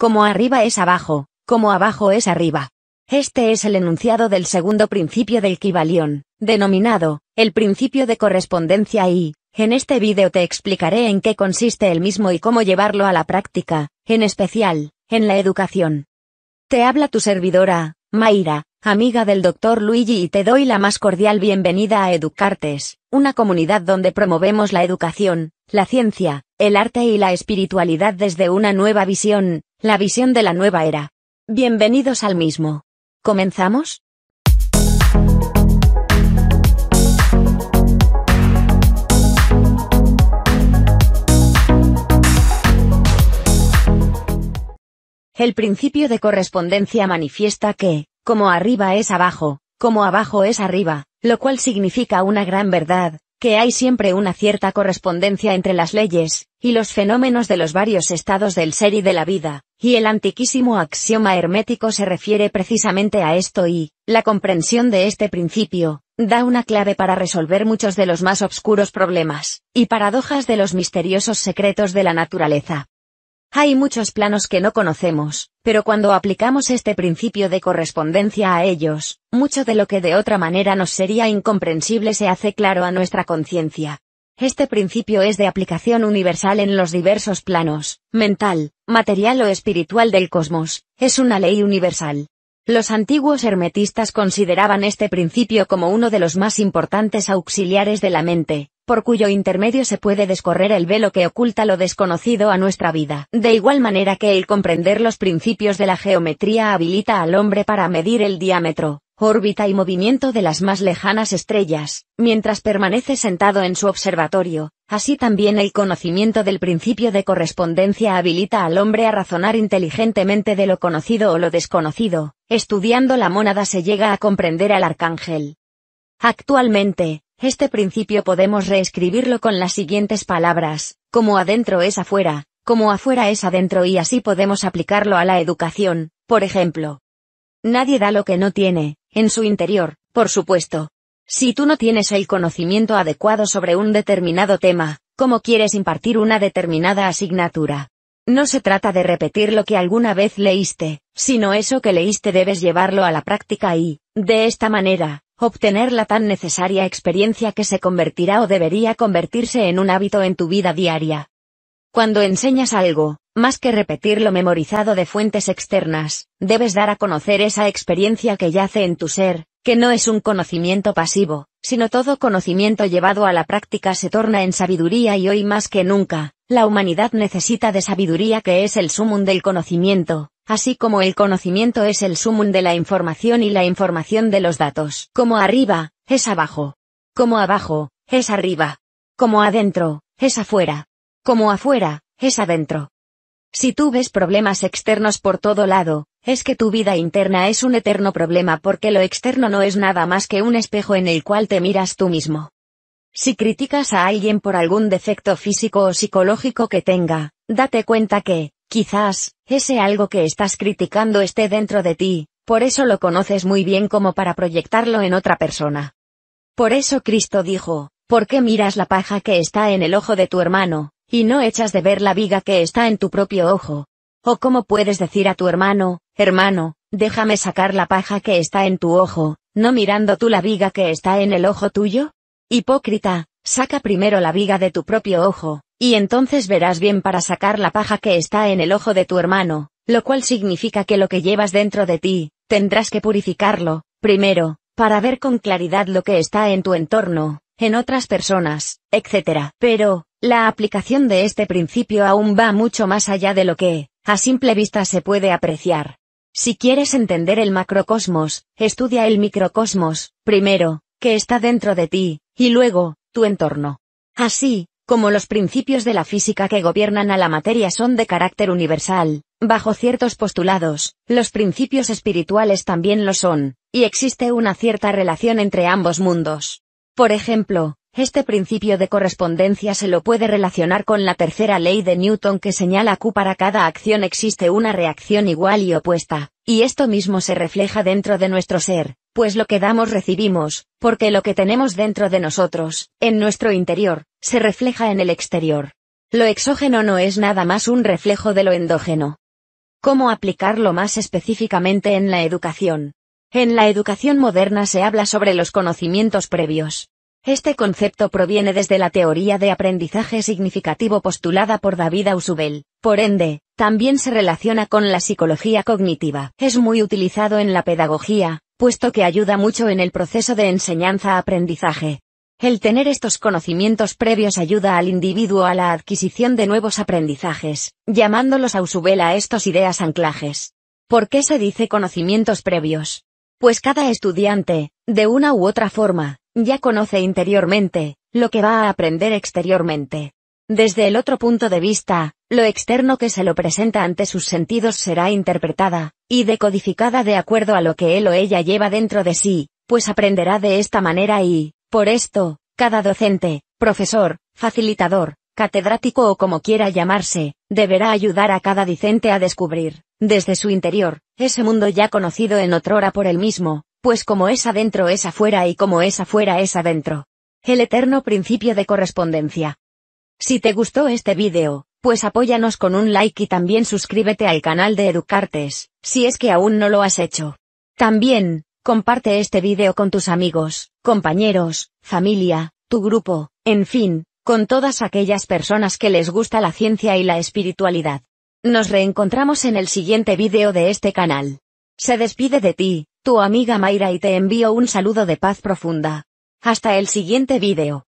Como arriba es abajo, como abajo es arriba. Este es el enunciado del segundo principio del equivalión, denominado, el principio de correspondencia y, en este vídeo te explicaré en qué consiste el mismo y cómo llevarlo a la práctica, en especial, en la educación. Te habla tu servidora, Mayra, amiga del doctor Luigi y te doy la más cordial bienvenida a Educartes, una comunidad donde promovemos la educación, la ciencia, el arte y la espiritualidad desde una nueva visión, la visión de la nueva era. Bienvenidos al mismo. ¿Comenzamos? El principio de correspondencia manifiesta que, como arriba es abajo, como abajo es arriba, lo cual significa una gran verdad, que hay siempre una cierta correspondencia entre las leyes, y los fenómenos de los varios estados del ser y de la vida, y el antiquísimo axioma hermético se refiere precisamente a esto y, la comprensión de este principio, da una clave para resolver muchos de los más obscuros problemas, y paradojas de los misteriosos secretos de la naturaleza. Hay muchos planos que no conocemos, pero cuando aplicamos este principio de correspondencia a ellos, mucho de lo que de otra manera nos sería incomprensible se hace claro a nuestra conciencia. Este principio es de aplicación universal en los diversos planos, mental, material o espiritual del cosmos, es una ley universal. Los antiguos hermetistas consideraban este principio como uno de los más importantes auxiliares de la mente, por cuyo intermedio se puede descorrer el velo que oculta lo desconocido a nuestra vida. De igual manera que el comprender los principios de la geometría habilita al hombre para medir el diámetro, órbita y movimiento de las más lejanas estrellas, mientras permanece sentado en su observatorio. Así también el conocimiento del principio de correspondencia habilita al hombre a razonar inteligentemente de lo conocido o lo desconocido. Estudiando la mónada se llega a comprender al arcángel. Actualmente, este principio podemos reescribirlo con las siguientes palabras, como adentro es afuera, como afuera es adentro y así podemos aplicarlo a la educación, por ejemplo. Nadie da lo que no tiene, en su interior, por supuesto. Si tú no tienes el conocimiento adecuado sobre un determinado tema, ¿cómo quieres impartir una determinada asignatura? No se trata de repetir lo que alguna vez leíste, sino eso que leíste debes llevarlo a la práctica y, de esta manera, obtener la tan necesaria experiencia que se convertirá o debería convertirse en un hábito en tu vida diaria. Cuando enseñas algo, más que repetir lo memorizado de fuentes externas, debes dar a conocer esa experiencia que yace en tu ser, que no es un conocimiento pasivo, sino todo conocimiento llevado a la práctica se torna en sabiduría y hoy más que nunca, la humanidad necesita de sabiduría que es el sumum del conocimiento, así como el conocimiento es el sumum de la información y la información de los datos. Como arriba, es abajo. Como abajo, es arriba. Como adentro, es afuera. Como afuera, es adentro. Si tú ves problemas externos por todo lado, es que tu vida interna es un eterno problema porque lo externo no es nada más que un espejo en el cual te miras tú mismo. Si criticas a alguien por algún defecto físico o psicológico que tenga, date cuenta que, Quizás, ese algo que estás criticando esté dentro de ti, por eso lo conoces muy bien como para proyectarlo en otra persona. Por eso Cristo dijo, ¿por qué miras la paja que está en el ojo de tu hermano, y no echas de ver la viga que está en tu propio ojo? ¿O cómo puedes decir a tu hermano, hermano, déjame sacar la paja que está en tu ojo, no mirando tú la viga que está en el ojo tuyo? Hipócrita, saca primero la viga de tu propio ojo, y entonces verás bien para sacar la paja que está en el ojo de tu hermano, lo cual significa que lo que llevas dentro de ti, tendrás que purificarlo, primero, para ver con claridad lo que está en tu entorno, en otras personas, etc. Pero, la aplicación de este principio aún va mucho más allá de lo que, a simple vista se puede apreciar. Si quieres entender el macrocosmos, estudia el microcosmos, primero, que está dentro de ti, y luego, tu entorno. Así, como los principios de la física que gobiernan a la materia son de carácter universal, bajo ciertos postulados, los principios espirituales también lo son, y existe una cierta relación entre ambos mundos. Por ejemplo, este principio de correspondencia se lo puede relacionar con la tercera ley de Newton que señala que para cada acción existe una reacción igual y opuesta, y esto mismo se refleja dentro de nuestro ser, pues lo que damos recibimos, porque lo que tenemos dentro de nosotros, en nuestro interior, se refleja en el exterior. Lo exógeno no es nada más un reflejo de lo endógeno. ¿Cómo aplicarlo más específicamente en la educación? En la educación moderna se habla sobre los conocimientos previos. Este concepto proviene desde la teoría de aprendizaje significativo postulada por David Ausubel, por ende, también se relaciona con la psicología cognitiva. Es muy utilizado en la pedagogía, puesto que ayuda mucho en el proceso de enseñanza-aprendizaje. El tener estos conocimientos previos ayuda al individuo a la adquisición de nuevos aprendizajes, llamándolos a su vela estos ideas anclajes. ¿Por qué se dice conocimientos previos? Pues cada estudiante, de una u otra forma, ya conoce interiormente, lo que va a aprender exteriormente. Desde el otro punto de vista, lo externo que se lo presenta ante sus sentidos será interpretada, y decodificada de acuerdo a lo que él o ella lleva dentro de sí, pues aprenderá de esta manera y, por esto, cada docente, profesor, facilitador, catedrático o como quiera llamarse, deberá ayudar a cada dicente a descubrir, desde su interior, ese mundo ya conocido en otrora por él mismo, pues como es adentro es afuera y como es afuera es adentro. El eterno principio de correspondencia. Si te gustó este vídeo, pues apóyanos con un like y también suscríbete al canal de Educartes, si es que aún no lo has hecho. También, Comparte este vídeo con tus amigos, compañeros, familia, tu grupo, en fin, con todas aquellas personas que les gusta la ciencia y la espiritualidad. Nos reencontramos en el siguiente vídeo de este canal. Se despide de ti, tu amiga Mayra y te envío un saludo de paz profunda. Hasta el siguiente vídeo.